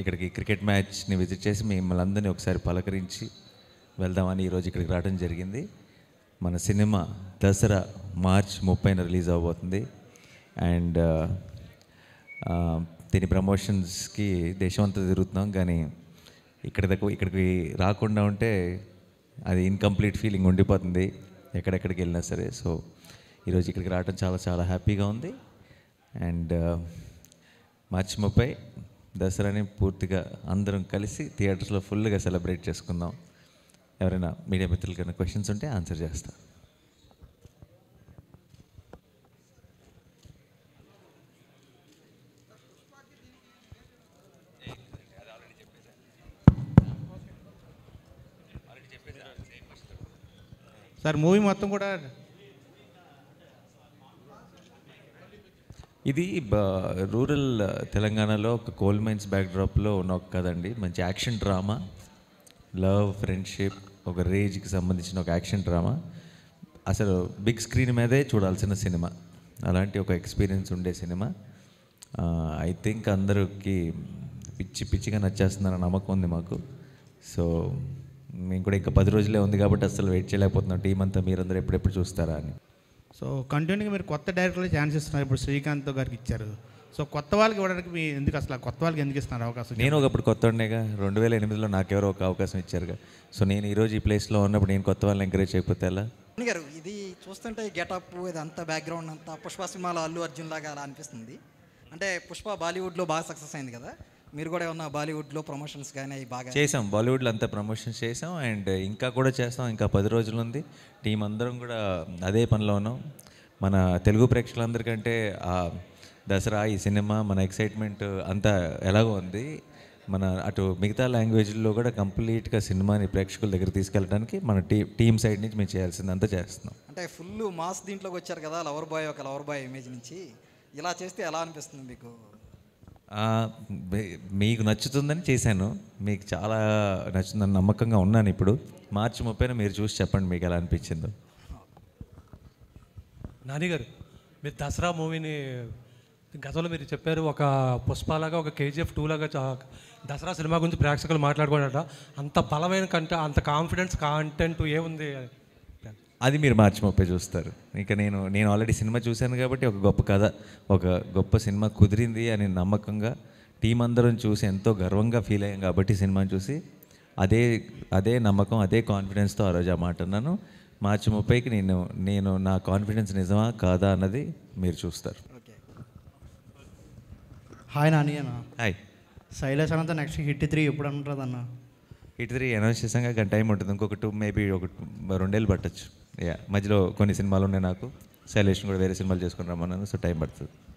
ఇక్కడికి క్రికెట్ మ్యాచ్ని విజిట్ చేసి మిమ్మల్ని అందరినీ ఒకసారి పలకరించి వెళ్దామని ఈరోజు ఇక్కడికి రావడం జరిగింది మన సినిమా దసరా మార్చ్ ముప్పైన రిలీజ్ అవబోతుంది అండ్ దీని ప్రమోషన్స్కి దేశమంతా తిరుగుతున్నాం కానీ ఇక్కడ ఇక్కడికి రాకుండా ఉంటే అది ఇన్కంప్లీట్ ఫీలింగ్ ఉండిపోతుంది ఎక్కడెక్కడికి వెళ్ళినా సరే సో ఈరోజు ఇక్కడికి రావడం చాలా చాలా హ్యాపీగా ఉంది అండ్ మార్చి ముప్పై దసరాని పూర్తిగా అందరం కలిసి థియేటర్స్లో ఫుల్గా సెలబ్రేట్ చేసుకుందాం ఎవరైనా మీడియా మిత్రులకైనా క్వశ్చన్స్ ఉంటే ఆన్సర్ చేస్తా సార్ మూవీ మొత్తం కూడా ఇది రూరల్ తెలంగాణలో ఒక కోల్ మైన్స్ బ్యాక్డ్రాప్లో ఉన్న ఒక కదండి మంచి యాక్షన్ డ్రామా లవ్ ఫ్రెండ్షిప్ ఒక రేజ్కి సంబంధించిన ఒక యాక్షన్ డ్రామా అసలు బిగ్ స్క్రీన్ మీదే చూడాల్సిన సినిమా అలాంటి ఒక ఎక్స్పీరియన్స్ ఉండే సినిమా ఐ థింక్ అందరికి పిచ్చి పిచ్చిగా నచ్చేస్తుందన్న నమ్మకం ఉంది మాకు సో మేము కూడా ఇంకా పది రోజులే ఉంది కాబట్టి అసలు వెయిట్ చేయలేకపోతున్నాం టీం అంతా మీరందరూ ఎప్పుడెప్పుడు చూస్తారా అని సో కంటిన్యూగా మీరు కొత్త డైరెక్టర్లో ఛాన్స్ ఇస్తున్నారు ఇప్పుడు శ్రీకాంత్ గారికి ఇచ్చారు సో కొత్త వాళ్ళకి ఇవ్వడానికి మీ ఎందుకు అసలు కొత్త వాళ్ళకి ఎందుకు ఇస్తున్నారు అవకాశం నేను ఒకప్పుడు కొత్త ఉండేగా రెండు వేల ఎనిమిదిలో నాకెవరో ఒక అవకాశం ఇచ్చారుగా సో నేను ఈరోజు ఈ ప్లేస్లో ఉన్నప్పుడు నేను కొత్త వాళ్ళని ఎంకరేజ్ చేయకపోతే ఎలా గారు ఇది చూస్తుంటే గెటప్ ఇది అంతా బ్యాక్గ్రౌండ్ అంతా పుష్ప సినిమాలో అల్లు అర్జున్ లాగా అలా అనిపిస్తుంది అంటే పుష్ప బాలీవుడ్లో బాగా సక్సెస్ అయింది కదా మీరు కూడా ఏమన్నా బాలీవుడ్లో ప్రమోషన్స్ కానీ బాగా చేసాం బాలీవుడ్లో అంతా ప్రమోషన్స్ చేసాం అండ్ ఇంకా కూడా చేస్తాం ఇంకా పది రోజులు ఉంది టీం అందరం కూడా అదే పనిలో ఉన్నాం మన తెలుగు ప్రేక్షకులందరికంటే దసరా ఈ సినిమా మన ఎక్సైట్మెంట్ అంతా ఎలాగో ఉంది మన అటు మిగతా లాంగ్వేజ్లో కూడా కంప్లీట్గా సినిమాని ప్రేక్షకుల దగ్గర తీసుకెళ్ళడానికి మన టీ టీమ్ సైడ్ నుంచి మేము చేయాల్సింది అంతా చేస్తున్నాం అంటే ఫుల్ మాస్ దీంట్లోకి వచ్చారు కదా లవర్ బాయ్ ఒక లవర్ బాయ్ ఇమేజ్ నుంచి ఇలా చేస్తే ఎలా అనిపిస్తుంది మీకు మీకు నచ్చుతుందని చేశాను మీకు చాలా నచ్చుతుందని నమ్మకంగా ఉన్నాను ఇప్పుడు మార్చి ముప్పైన మీరు చూసి చెప్పండి మీకు ఎలా అనిపించిందో నానిగారు మీరు దసరా మూవీని గతంలో మీరు చెప్పారు ఒక పుష్పలాగా ఒక కేజీఎఫ్ టూ లాగా దసరా సినిమా గురించి ప్రేక్షకులు మాట్లాడుకున్నారట అంత బలమైన కంటే అంత కాన్ఫిడెన్స్ కాంటెంట్ ఏముంది అది మీరు మార్చి ముప్పై చూస్తారు ఇంకా నేను నేను ఆల్రెడీ సినిమా చూశాను కాబట్టి ఒక గొప్ప కథ ఒక గొప్ప సినిమా కుదిరింది అని నమ్మకంగా టీం అందరం చూసి ఎంతో గర్వంగా ఫీల్ అయ్యాం కాబట్టి సినిమాని చూసి అదే అదే నమ్మకం అదే కాన్ఫిడెన్స్తో ఆ రోజు ఆ మాట అన్నాను మార్చి ముప్పైకి నేను నేను నా కాన్ఫిడెన్స్ నిజమా కాదా అన్నది మీరు చూస్తారు హాయ్ నాని హాయ్ శైలేష్ అనంత నెక్స్ట్ హిట్ త్రీ ఎప్పుడు అంటుంది అన్న హిట్ త్రీ అనౌన్స్ చేసాక టైం ఉంటుంది ఇంకొక టూ మేబీ ఒక రెండేళ్ళు పట్టచ్చు యా మధ్యలో కొన్ని సినిమాలు ఉన్నాయి నాకు శైలేష్ కూడా వేరే సినిమాలు చేసుకుని రమ్మన్నాను సో టైం పడుతుంది